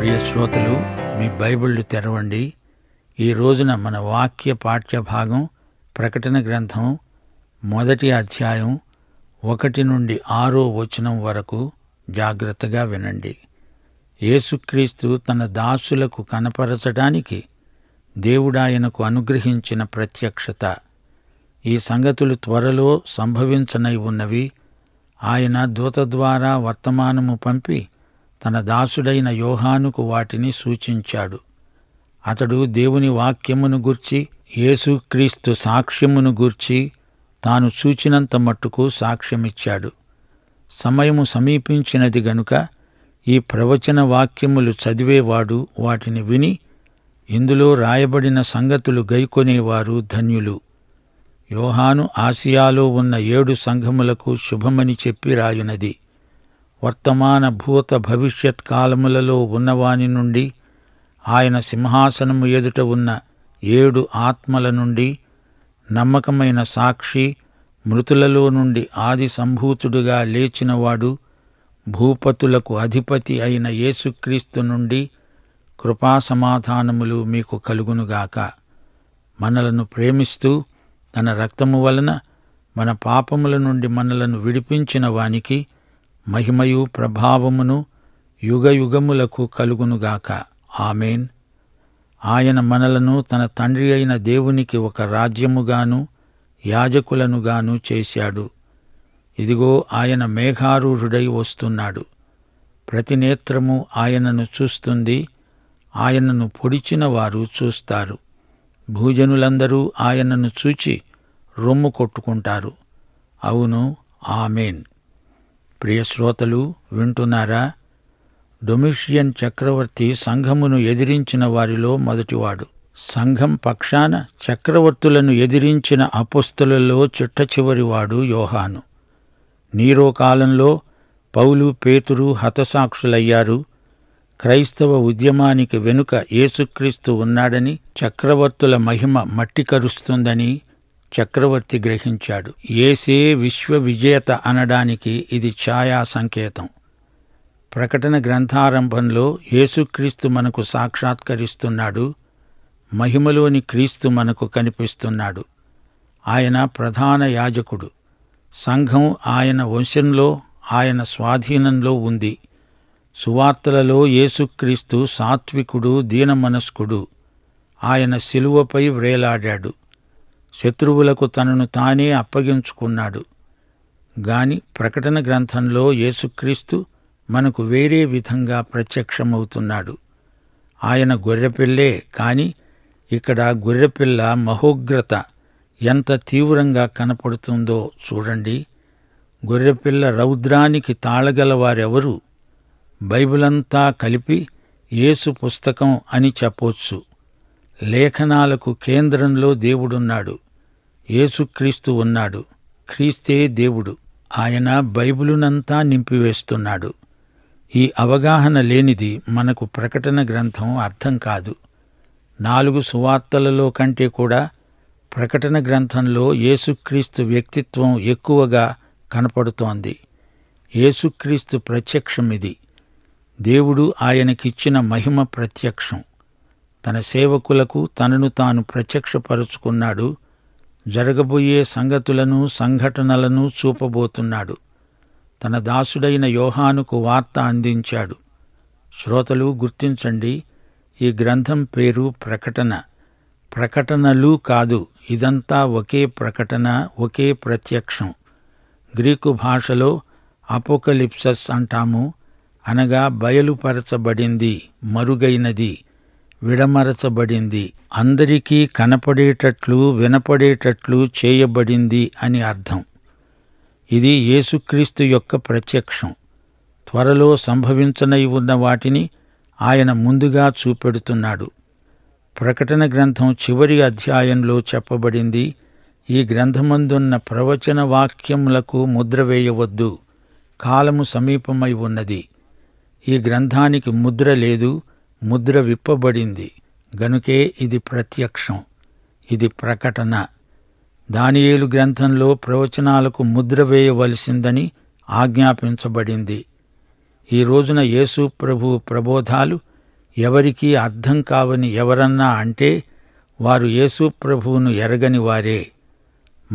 ప్రియ శ్రోతలు మీ బైబిళ్ళు తెరవండి ఈ రోజున మన వాక్య పాఠ్య భాగం ప్రకటన గ్రంథం మొదటి అధ్యాయం ఒకటి నుండి ఆరో వచనం వరకు జాగ్రత్తగా వినండి యేసుక్రీస్తు తన దాసులకు కనపరచడానికి దేవుడాయనకు అనుగ్రహించిన ప్రత్యక్షత ఈ సంగతులు త్వరలో సంభవించనై ఉన్నవి ఆయన దూత ద్వారా వర్తమానము పంపి తన దాసుడైన యోహానుకు వాటిని సూచించాడు అతడు దేవుని వాక్యమును గూర్చి యేసుక్రీస్తు సాక్ష్యమును గూర్చి తాను సూచినంత మట్టుకు సాక్ష్యమిచ్చాడు సమయము సమీపించినది గనుక ఈ ప్రవచన వాక్యములు చదివేవాడు వాటిని విని ఇందులో రాయబడిన సంగతులు గైకొనేవారు ధన్యులు యోహాను ఆసియాలో ఉన్న ఏడు సంఘములకు శుభమని చెప్పి రాయునది వర్తమాన భూత భవిష్యత్ కాలములలో ఉన్నవాని నుండి ఆయన సింహాసనము ఎదుట ఉన్న ఏడు ఆత్మల నుండి నమ్మకమైన సాక్షి మృతులలో నుండి ఆది సంభూతుడుగా లేచినవాడు భూపతులకు అధిపతి అయిన యేసుక్రీస్తు నుండి కృపాసమాధానములు మీకు కలుగునుగాక మనలను ప్రేమిస్తూ తన రక్తము వలన మన పాపముల నుండి మనలను విడిపించిన వానికి మహిమయు ప్రభావమును యుగయుగములకు కలుగునుగాక ఆమెన్ ఆయన మనలను తన తండ్రి అయిన దేవునికి ఒక రాజ్యముగాను యాజకులనుగాను చేశాడు ఇదిగో ఆయన మేఘారూఢుడై వస్తున్నాడు ప్రతి నేత్రము ఆయనను చూస్తుంది ఆయనను పొడిచిన వారు చూస్తారు భూజనులందరూ ఆయనను చూచి రొమ్ము కొట్టుకుంటారు అవును ఆమెన్ ప్రియ శ్రోతలు వింటున్నారా డొమిషియన్ చక్రవర్తి సంఘమును ఎదిరించిన వారిలో మొదటివాడు సంఘం పక్షాన చక్రవర్తులను ఎదిరించిన అపుస్తులలో చిట్ట చివరివాడు యోహాను నీరో కాలంలో పౌలు పేతురు హతసాక్షులయ్యారు క్రైస్తవ ఉద్యమానికి వెనుక యేసుక్రీస్తు ఉన్నాడని చక్రవర్తుల మహిమ మట్టి కరుస్తుందని చక్రవర్తి గ్రహించాడు ఏసే విశ్వవిజేత అనడానికి ఇది ఛాయా సంకేతం ప్రకటన గ్రంథారంభంలో యేసుక్రీస్తు మనకు సాక్షాత్కరిస్తున్నాడు మహిమలోని క్రీస్తు మనకు కనిపిస్తున్నాడు ఆయన ప్రధాన యాజకుడు సంఘం ఆయన వంశంలో ఆయన స్వాధీనంలో ఉంది సువార్తలలో యేసుక్రీస్తు సాత్వికుడు దీనమనస్కుడు ఆయన శిలువపై వ్రేలాడాడు శత్రువులకు తనను తానే అప్పగించుకున్నాడు గాని ప్రకటన గ్రంథంలో యేసుక్రీస్తు మనకు వేరే విధంగా ప్రత్యక్షమవుతున్నాడు ఆయన గొర్రెపిల్లే కాని ఇక్కడ గొర్రెపిల్ల మహోగ్రత ఎంత తీవ్రంగా కనపడుతుందో చూడండి గొర్రెపిల్ల రౌద్రానికి తాళగలవారెవరు బైబిలంతా కలిపి యేసు పుస్తకం అని చెప్పొచ్చు లేఖనాలకు కేంద్రంలో దేవుడున్నాడు యేసుక్రీస్తు ఉన్నాడు క్రీస్తే దేవుడు ఆయన బైబిలునంతా నింపివేస్తున్నాడు ఈ అవగాహన లేనిది మనకు ప్రకటన గ్రంథం అర్థం కాదు నాలుగు సువార్తలలో కంటే కూడా ప్రకటన గ్రంథంలో యేసుక్రీస్తు వ్యక్తిత్వం ఎక్కువగా కనపడుతోంది యేసుక్రీస్తు ప్రత్యక్షమిది దేవుడు ఆయనకిచ్చిన మహిమ ప్రత్యక్షం తన సేవకులకు తనను తాను ప్రత్యక్షపరుచుకున్నాడు జరగబోయే సంగతులను సంఘటనలను చూపబోతున్నాడు తన దాసుడైన యోహానుకు వార్త అందించాడు శ్రోతలు గుర్తించండి ఈ గ్రంథం పేరు ప్రకటన ప్రకటనలు కాదు ఇదంతా ఒకే ప్రకటన ఒకే ప్రత్యక్షం గ్రీకు భాషలో అపోకలిప్సస్ అంటాము అనగా బయలుపరచబడింది మరుగైనది విడమరచబడింది అందరికీ కనపడేటట్లు వినపడేటట్లు చేయబడింది అని అర్థం ఇది యేసుక్రీస్తు యొక్క ప్రత్యక్షం త్వరలో సంభవించనై ఉన్న వాటిని ఆయన ముందుగా చూపెడుతున్నాడు ప్రకటన గ్రంథం చివరి అధ్యాయంలో చెప్పబడింది ఈ గ్రంథమందున్న ప్రవచన వాక్యములకు ముద్ర వేయవద్దు కాలము సమీపమై ఉన్నది ఈ గ్రంథానికి ముద్ర లేదు ముద్ర విప్పబడింది గనుకే ఇది ప్రత్యక్షం ఇది ప్రకటన దానియేలు గ్రంథంలో ప్రవచనాలకు ముద్ర వేయవలసిందని ఆజ్ఞాపించబడింది ఈ రోజున యేసు ప్రభు ప్రబోధాలు ఎవరికీ అర్థం కావని ఎవరన్నా అంటే వారు యేసు ప్రభువును ఎరగని వారే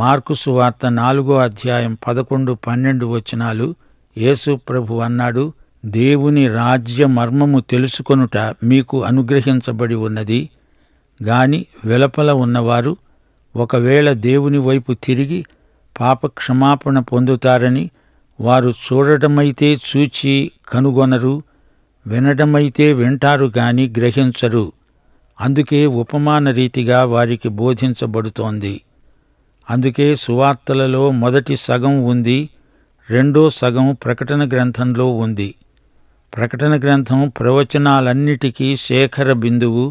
మార్కుసు వార్త నాలుగో అధ్యాయం పదకొండు పన్నెండు వచనాలు యేసు ప్రభు అన్నాడు దేవుని రాజ్య మర్మము తెలుసుకొనుట మీకు అనుగ్రహించబడి ఉన్నది గాని వెలపల ఉన్నవారు ఒకవేళ దేవుని వైపు తిరిగి పాపక్షమాపణ పొందుతారని వారు చూడటమైతే చూచి కనుగొనరు వినడమైతే వింటారు గాని గ్రహించరు అందుకే ఉపమాన రీతిగా వారికి బోధించబడుతోంది అందుకే సువార్తలలో మొదటి సగం ఉంది రెండో సగం ప్రకటన గ్రంథంలో ఉంది ప్రకటన గ్రంథం ప్రవచనాలన్నిటికీ శేఖర బిందువు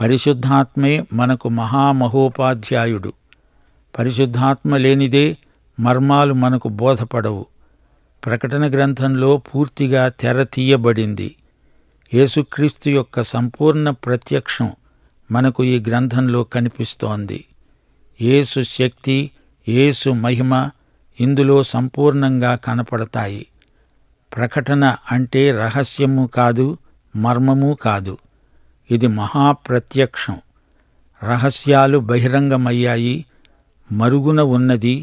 పరిశుద్ధాత్మే మనకు మహామహోపాధ్యాయుడు పరిశుద్ధాత్మ లేనిదే మర్మాలు మనకు బోధపడవు ప్రకటన గ్రంథంలో పూర్తిగా తెర తీయబడింది యేసుక్రీస్తు యొక్క సంపూర్ణ ప్రత్యక్షం మనకు ఈ గ్రంథంలో కనిపిస్తోంది ఏసు శక్తి ఏసు మహిమ ఇందులో సంపూర్ణంగా కనపడతాయి ప్రకటన అంటే రహస్యము కాదు మర్మము కాదు ఇది మహాప్రత్యక్షం రహస్యాలు బహిరంగమయ్యాయి మరుగున ఉన్నది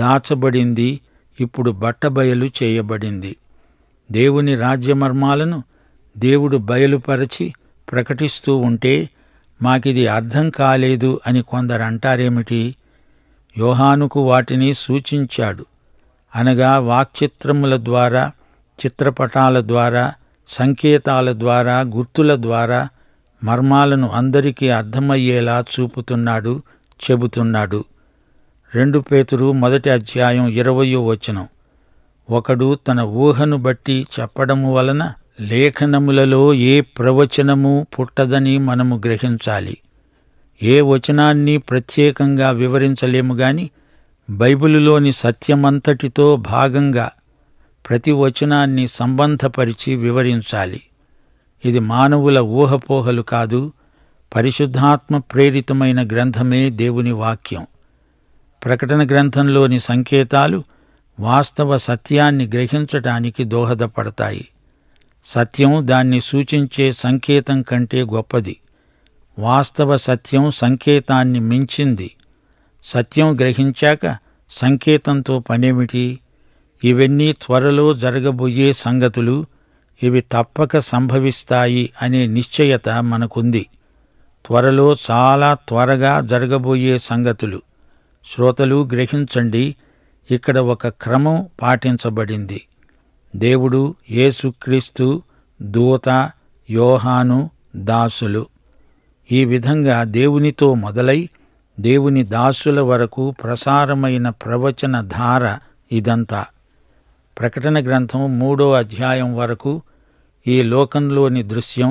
దాచబడింది ఇప్పుడు బట్టబయలు చేయబడింది దేవుని రాజ్యమర్మాలను దేవుడు బయలుపరచి ప్రకటిస్తూ ఉంటే మాకిది అర్థం కాలేదు అని కొందరంటారేమిటి యోహానుకు వాటిని సూచించాడు అనగా వాక్చిత్రముల ద్వారా చిత్రపటాల ద్వారా సంకేతాల ద్వారా గుర్తుల ద్వారా మర్మాలను అందరికీ అర్థమయ్యేలా చూపుతున్నాడు చెబుతున్నాడు రెండు పేతురు మొదటి అధ్యాయం ఇరవయో వచనం ఒకడు తన ఊహను బట్టి చెప్పడము వలన లేఖనములలో ఏ ప్రవచనము పుట్టదని మనము గ్రహించాలి ఏ వచనాన్ని ప్రత్యేకంగా వివరించలేము గాని బైబిలులోని సత్యమంతటితో భాగంగా ప్రతి వచనాన్ని సంబంధపరిచి వివరించాలి ఇది మానవుల ఊహపోహలు కాదు పరిశుద్ధాత్మ ప్రేరితమైన గ్రంథమే దేవుని వాక్యం ప్రకటన గ్రంథంలోని సంకేతాలు వాస్తవ సత్యాన్ని గ్రహించటానికి దోహదపడతాయి సత్యం దాన్ని సూచించే సంకేతం కంటే గొప్పది వాస్తవ సత్యం సంకేతాన్ని మించింది సత్యం గ్రహించాక సంకేతంతో పనేమిటి ఇవన్నీ త్వరలో జరగబోయే సంగతులు ఇవి తప్పక సంభవిస్తాయి అనే నిశ్చయత మనకుంది త్వరలో చాలా త్వరగా జరగబోయే సంగతులు శ్రోతలు గ్రహించండి ఇక్కడ ఒక క్రమం పాటించబడింది దేవుడు యేసుక్రీస్తు దూత యోహాను దాసులు ఈ విధంగా దేవునితో మొదలై దేవుని దాసుల వరకు ప్రసారమైన ప్రవచన ధార ఇదంతా ప్రకటన గ్రంథం మూడో అధ్యాయం వరకు ఈ లోకంలోని దృశ్యం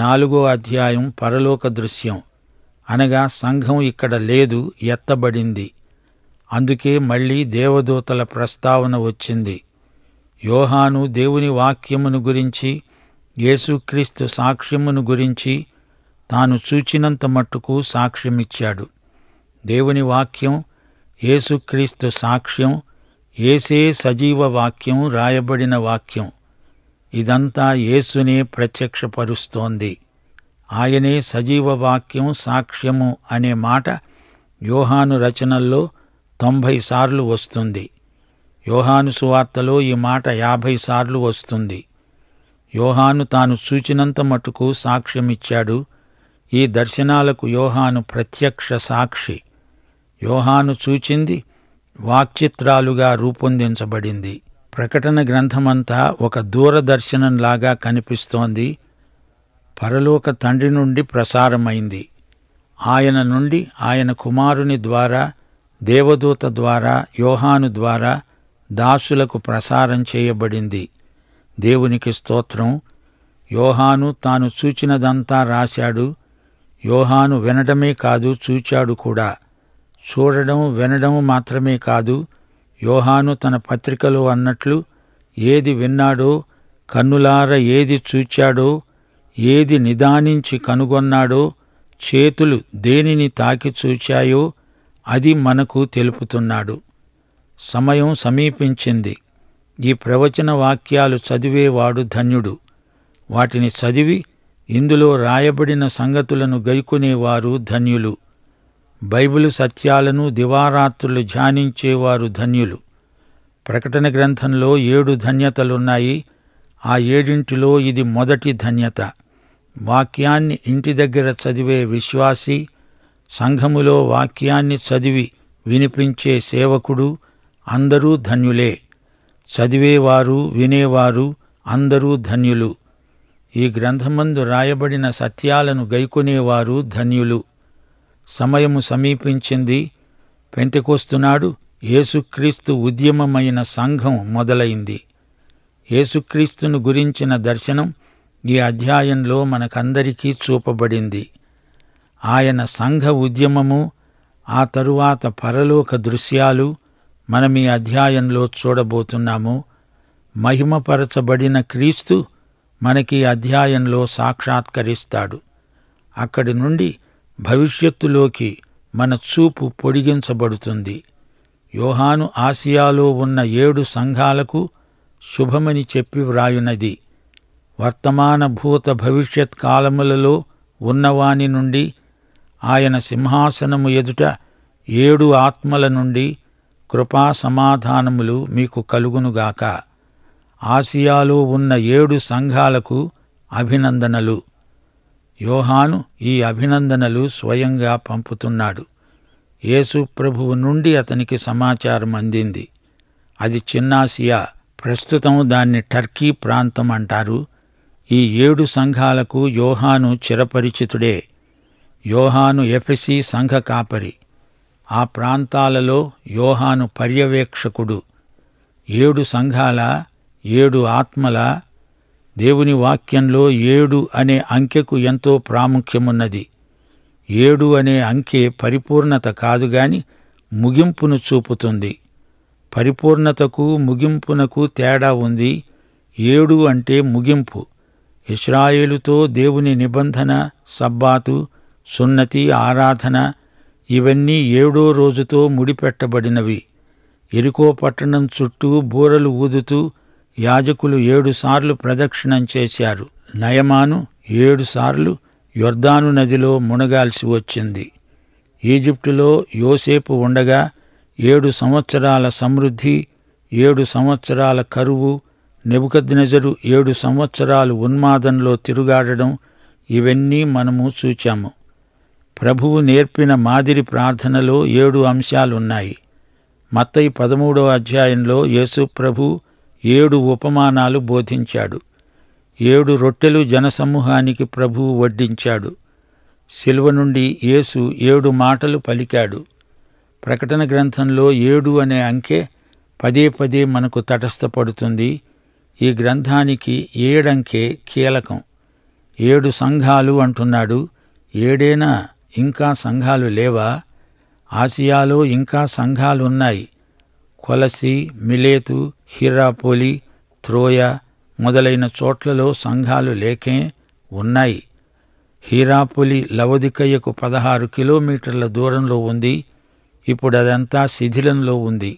నాలుగో అధ్యాయం పరలోక దృశ్యం అనగా సంఘం ఇక్కడ లేదు ఎత్తబడింది అందుకే మళ్ళీ దేవదూతల ప్రస్తావన వచ్చింది యోహాను దేవుని వాక్యమును గురించి యేసుక్రీస్తు సాక్ష్యమును గురించి తాను చూచినంత మట్టుకు సాక్ష్యమిచ్చాడు దేవుని వాక్యం యేసుక్రీస్తు సాక్ష్యం ఏసే సజీవ వాక్యం రాయబడిన వాక్యం ఇదంతా యేసునే ప్రత్యక్షపరుస్తోంది ఆయనే సజీవ వాక్యం సాక్ష్యము అనే మాట యోహాను రచనల్లో తొంభై సార్లు వస్తుంది యోహాను సువార్తలో ఈ మాట యాభై సార్లు వస్తుంది యోహాను తాను సూచినంత మటుకు సాక్ష్యమిచ్చాడు ఈ దర్శనాలకు యోహాను ప్రత్యక్ష సాక్షి యోహాను చూచింది వాక్చిత్రాలుగా రూపొందించబడింది ప్రకటన గ్రంథమంతా ఒక దూరదర్శనంలాగా కనిపిస్తోంది పరలోక తండ్రి నుండి ప్రసారమైంది ఆయన నుండి ఆయన కుమారుని ద్వారా దేవదూత ద్వారా యోహాను ద్వారా దాసులకు ప్రసారం చేయబడింది దేవునికి స్తోత్రం యోహాను తాను చూచినదంతా రాశాడు యోహాను వినడమే కాదు చూచాడు కూడా చూడడం వినడం మాత్రమే కాదు యోహాను తన పత్రికలో అన్నట్లు ఏది విన్నాడో కన్నులార ఏది చూచాడో ఏది నిదానించి కనుగొన్నాడో చేతులు దేనిని తాకి చూచాయో అది మనకు తెలుపుతున్నాడు సమయం సమీపించింది ఈ ప్రవచన వాక్యాలు చదివేవాడు ధన్యుడు వాటిని చదివి ఇందులో రాయబడిన సంగతులను గైకునేవారు ధన్యులు బైబిలు సత్యాలను దివారాత్రులు ధ్యానించేవారు ధన్యులు ప్రకటన గ్రంథంలో ఏడు ధన్యతలున్నాయి ఆ ఏడింటిలో ఇది మొదటి ధన్యత వాక్యాన్ని ఇంటి దగ్గర చదివే విశ్వాసి సంఘములో వాక్యాన్ని చదివి వినిపించే సేవకుడు అందరూ ధన్యులే చదివేవారు వినేవారు అందరూ ధన్యులు ఈ గ్రంథమందు రాయబడిన సత్యాలను గైకొనేవారు ధన్యులు సమయము సమీపించింది పెంతకొస్తున్నాడు ఏసుక్రీస్తు ఉద్యమమైన సంఘం మొదలైంది ఏసుక్రీస్తును గురించిన దర్శనం ఈ అధ్యాయంలో మనకందరికీ చూపబడింది ఆయన సంఘ ఉద్యమము ఆ తరువాత పరలోక దృశ్యాలు మనం ఈ అధ్యాయంలో చూడబోతున్నాము మహిమపరచబడిన క్రీస్తు మనకి అధ్యాయంలో సాక్షాత్కరిస్తాడు అక్కడి నుండి భవిష్యత్తులోకి మన చూపు పొడిగించబడుతుంది యోహాను ఆసియాలో ఉన్న ఏడు సంఘాలకు శుభమని చెప్పి వ్రాయునది వర్తమాన భూత భవిష్యత్ కాలములలో ఉన్నవాని నుండి ఆయన సింహాసనము ఎదుట ఏడు ఆత్మల నుండి కృపా సమాధానములు మీకు కలుగునుగాక ఆసియాలో ఉన్న ఏడు సంఘాలకు అభినందనలు యోహాను ఈ అభినందనలు స్వయంగా పంపుతున్నాడు యేసు ప్రభువు నుండి అతనికి సమాచారం అందింది అది చిన్నాసియా ప్రస్తుతం దాన్ని టర్కీ ప్రాంతం అంటారు ఈ ఏడు సంఘాలకు యోహాను చిరపరిచితుడే యోహాను ఎఫెసి సంఘ కాపరి ఆ ప్రాంతాలలో యోహాను పర్యవేక్షకుడు ఏడు సంఘాల ఏడు ఆత్మల దేవుని వాక్యంలో ఏడు అనే అంకెకు ఎంతో ప్రాముఖ్యమున్నది ఏడు అనే అంకె పరిపూర్ణత కాదు ముగింపును చూపుతుంది పరిపూర్ణతకు ముగింపునకు తేడా ఉంది ఏడు అంటే ముగింపు ఇస్రాయేలుతో దేవుని నిబంధన సబ్బాతు సున్నతి ఆరాధన ఇవన్నీ ఏడో రోజుతో ముడిపెట్టబడినవి ఎరుకో పట్టణం చుట్టూ బూరలు ఊదుతూ యాజకులు ఏడుసార్లు ప్రదక్షిణం చేశారు నయమాను ఏడుసార్లు యొర్దాను నదిలో మునగాల్సి వచ్చింది ఈజిప్టులో యోసేపు ఉండగా ఏడు సంవత్సరాల సమృద్ధి ఏడు సంవత్సరాల కరువు నెబుకద్నెజరు ఏడు సంవత్సరాలు ఉన్మాదంలో తిరుగాడడం ఇవన్నీ మనము చూచాము ప్రభువు నేర్పిన మాదిరి ప్రార్థనలో ఏడు అంశాలున్నాయి మత్తయి పదమూడవ అధ్యాయంలో యేసు ప్రభు ఏడు ఉపమానాలు బోధించాడు ఏడు రొట్టెలు జనసమూహానికి ప్రభువు వడ్డించాడు శిలువ నుండి యేసు ఏడు మాటలు పలికాడు ప్రకటన గ్రంథంలో ఏడు అనే అంకె పదే పదే మనకు తటస్థపడుతుంది ఈ గ్రంథానికి ఏడంకే కీలకం ఏడు సంఘాలు అంటున్నాడు ఏడేనా ఇంకా సంఘాలు లేవా ఆసియాలో ఇంకా సంఘాలున్నాయి కొలసి మిలేతు హిరాపోలి త్రోయ మొదలైన చోట్లలో సంఘాలు లేకే ఉన్నాయి హీరాపులి లవదికయ్యకు పదహారు కిలోమీటర్ల దూరంలో ఉంది ఇప్పుడు అదంతా శిథిలంలో ఉంది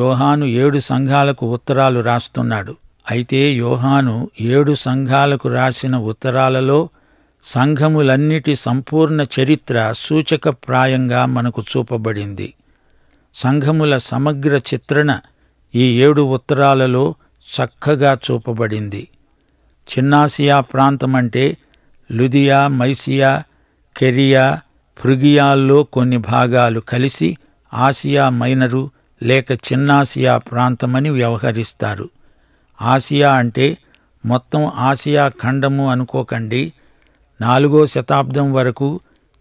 యోహాను ఏడు సంఘాలకు ఉత్తరాలు రాస్తున్నాడు అయితే యోహాను ఏడు సంఘాలకు రాసిన ఉత్తరాలలో సంఘములన్నిటి సంపూర్ణ చరిత్ర సూచకప్రాయంగా మనకు చూపబడింది సంఘముల సమగ్ర చిత్రణ ఈ ఏడు ఉత్తరాలలో చక్కగా చూపబడింది చిన్నాసియా ప్రాంతమంటే లుదియా మైసియా కెరియా ఫృగియాల్లో కొన్ని భాగాలు కలిసి ఆసియా మైనరు లేక చిన్నాసియా ప్రాంతమని వ్యవహరిస్తారు ఆసియా అంటే మొత్తం ఆసియా ఖండము అనుకోకండి నాలుగో శతాబ్దం వరకు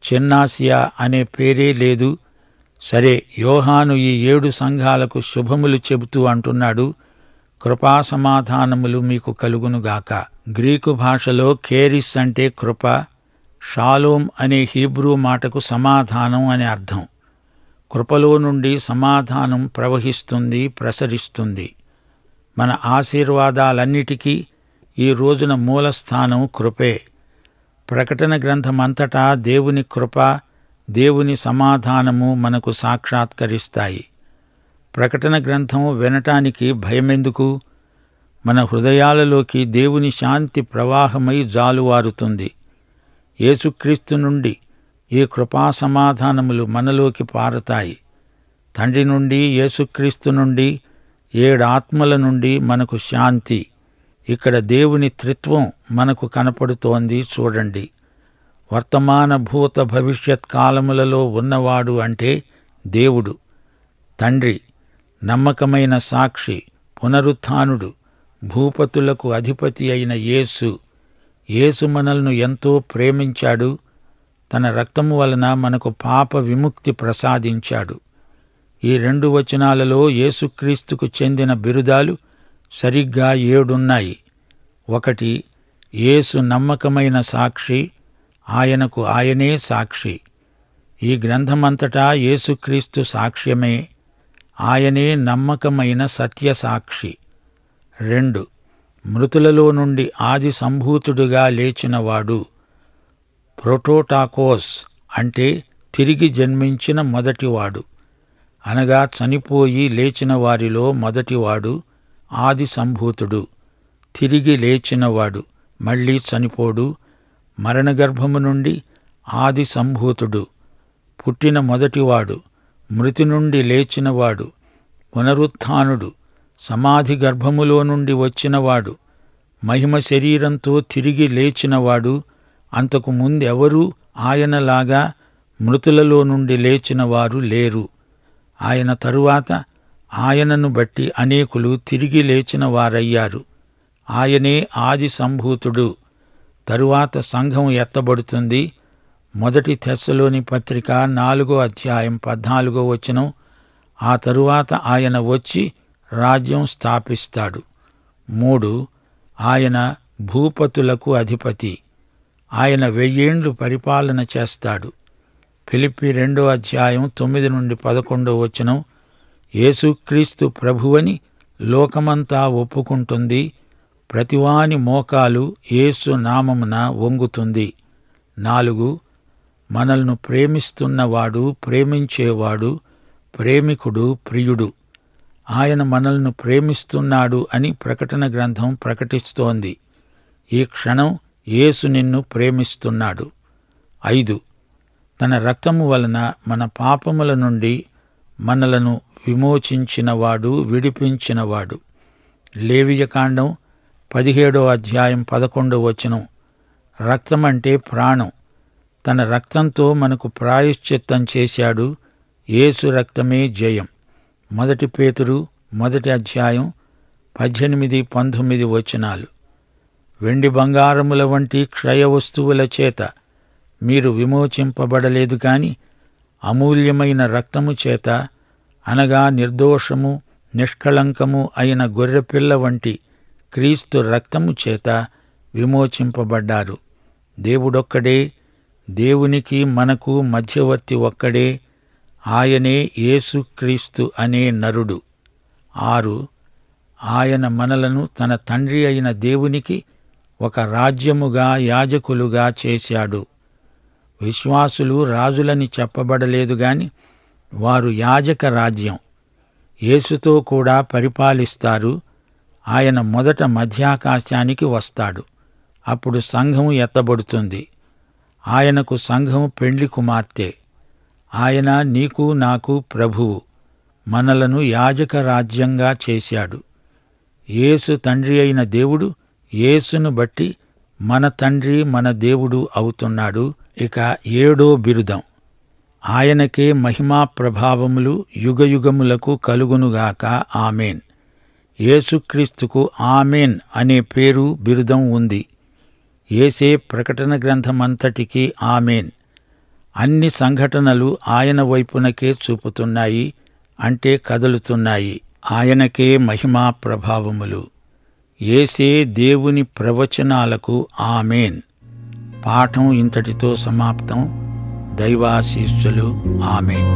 చిన్నాసియా అనే పేరే లేదు సరే యోహాను ఈ ఏడు సంఘాలకు శుభములు చెబుతూ అంటున్నాడు కృపా సమాధానములు మీకు కలుగునుగాక గ్రీకు భాషలో కేరిస్ అంటే కృప షాలోం అనే హీబ్రూ మాటకు సమాధానం అనే అర్థం కృపలో నుండి సమాధానం ప్రవహిస్తుంది ప్రసరిస్తుంది మన ఆశీర్వాదాలన్నిటికీ ఈ రోజున మూలస్థానం కృపే ప్రకటన గ్రంథమంతటా దేవుని కృప దేవుని సమాధానము మనకు సాక్షాత్కరిస్తాయి ప్రకటన గ్రంథము వినటానికి భయమెందుకు మన హృదయాలలోకి దేవుని శాంతి ప్రవాహమై జాలువారుతుంది యేసుక్రీస్తు నుండి ఈ కృపా సమాధానములు మనలోకి పారతాయి తండ్రి నుండి యేసుక్రీస్తు నుండి ఏడాత్మల నుండి మనకు శాంతి ఇక్కడ దేవుని త్రిత్వం మనకు కనపడుతోంది చూడండి వర్తమాన భూత భవిష్యత్ కాలములలో ఉన్నవాడు అంటే దేవుడు తండ్రి నమ్మకమైన సాక్షి పునరుత్థానుడు భూపతులకు అధిపతి అయిన యేసు యేసు మనల్ను ఎంతో ప్రేమించాడు తన రక్తము వలన మనకు పాప విముక్తి ప్రసాదించాడు ఈ రెండు వచనాలలో యేసుక్రీస్తుకు చెందిన బిరుదాలు సరిగ్గా ఏడున్నాయి ఒకటి యేసు నమ్మకమైన సాక్షి ఆయనకు ఆయనే సాక్షి ఈ గ్రంథమంతటా యేసుక్రీస్తు సాక్ష్యమే ఆయనే నమ్మకమైన సత్య సాక్షి రెండు మృతులలో నుండి ఆది సంభూతుడుగా లేచినవాడు ప్రోటోటాకోస్ అంటే తిరిగి జన్మించిన మొదటివాడు అనగా చనిపోయి లేచిన వారిలో మొదటివాడు ఆది సంభూతుడు తిరిగి లేచినవాడు మళ్ళీ చనిపోడు మరణగర్భము నుండి ఆది సంభూతుడు పుట్టిన మొదటివాడు మృతి నుండి లేచినవాడు పునరుత్డు సమాధి గర్భములో నుండి వచ్చినవాడు మహిమ శరీరంతో తిరిగి లేచినవాడు అంతకు ముందెవరూ ఆయనలాగా మృతులలో నుండి లేచినవారు లేరు ఆయన తరువాత ఆయనను బట్టి అనేకులు తిరిగి లేచిన వారయ్యారు ఆయనే ఆది సంభూతుడు తరువాత సంఘం ఎత్తబడుతుంది మొదటి తెస్సులోని పత్రిక నాలుగో అధ్యాయం పద్నాలుగో వచనం ఆ తరువాత ఆయన వచ్చి రాజ్యం స్థాపిస్తాడు మూడు ఆయన భూపతులకు అధిపతి ఆయన వెయ్యేండ్లు పరిపాలన చేస్తాడు ఫిలిప్పి రెండో అధ్యాయం తొమ్మిది నుండి పదకొండో వచనం యేసుక్రీస్తు ప్రభువని లోకమంతా ఒప్పుకుంటుంది ప్రతివాని మోకాలు ఏసు నామమున వంగుతుంది నాలుగు మనల్ను ప్రేమిస్తున్నవాడు ప్రేమించేవాడు ప్రేమికుడు ప్రియుడు ఆయన మనల్ని ప్రేమిస్తున్నాడు అని ప్రకటన గ్రంథం ప్రకటిస్తోంది ఈ క్షణం యేసు నిన్ను ప్రేమిస్తున్నాడు ఐదు తన రక్తము వలన మన పాపముల నుండి మనలను విమోచించినవాడు విడిపించినవాడు లేవియకాండం పదిహేడో అధ్యాయం పదకొండో వచనం రక్తం అంటే ప్రాణం తన రక్తంతో మనకు ప్రాయశ్చిత్తం చేశాడు ఏసు రక్తమే జయం మొదటి పేతురు మొదటి అధ్యాయం పద్దెనిమిది పంతొమ్మిది వచనాలు వెండి బంగారముల వంటి క్షయ వస్తువుల చేత మీరు విమోచింపబడలేదు కానీ అమూల్యమైన రక్తము చేత అనగా నిర్దోషము నిష్కళంకము అయిన గొర్రెపిల్ల వంటి క్రీస్తు రక్తము చేత విమోచింపబడ్డారు దేవుడొక్కడే దేవునికి మనకు మధ్యవర్తి ఒక్కడే ఆయనే యేసుక్రీస్తు అనే నరుడు ఆరు ఆయన మనలను తన తండ్రి అయిన దేవునికి ఒక రాజ్యముగా యాజకులుగా చేశాడు విశ్వాసులు రాజులని చెప్పబడలేదు గాని వారు యాజక రాజ్యం యేసుతో కూడా పరిపాలిస్తారు ఆయన మొదట మధ్యాకాశానికి వస్తాడు అప్పుడు సంఘము ఎత్తబడుతుంది ఆయనకు సంఘం పెండ్లి కుమార్తె ఆయన నీకు నాకు ప్రభువు మనలను యాజక రాజ్యంగా చేశాడు యేసు తండ్రి అయిన దేవుడు యేసును బట్టి మన తండ్రి మన దేవుడు అవుతున్నాడు ఇక ఏడో బిరుదం ఆయనకే మహిమా ప్రభావములు యుగయుగములకు కలుగునుగాక ఆమెన్ యేసుక్రీస్తుకు ఆమెన్ అనే పేరు బిరుదం ఉంది ఏసే ప్రకటన గ్రంథమంతటికీ ఆమెన్ అన్ని సంఘటనలు ఆయన వైపునకే చూపుతున్నాయి అంటే కదులుతున్నాయి ఆయనకే మహిమా ప్రభావములు ఏసే దేవుని ప్రవచనాలకు ఆమెన్ పాఠం ఇంతటితో సమాప్తం దైవాశీస్సులు ఆమెన్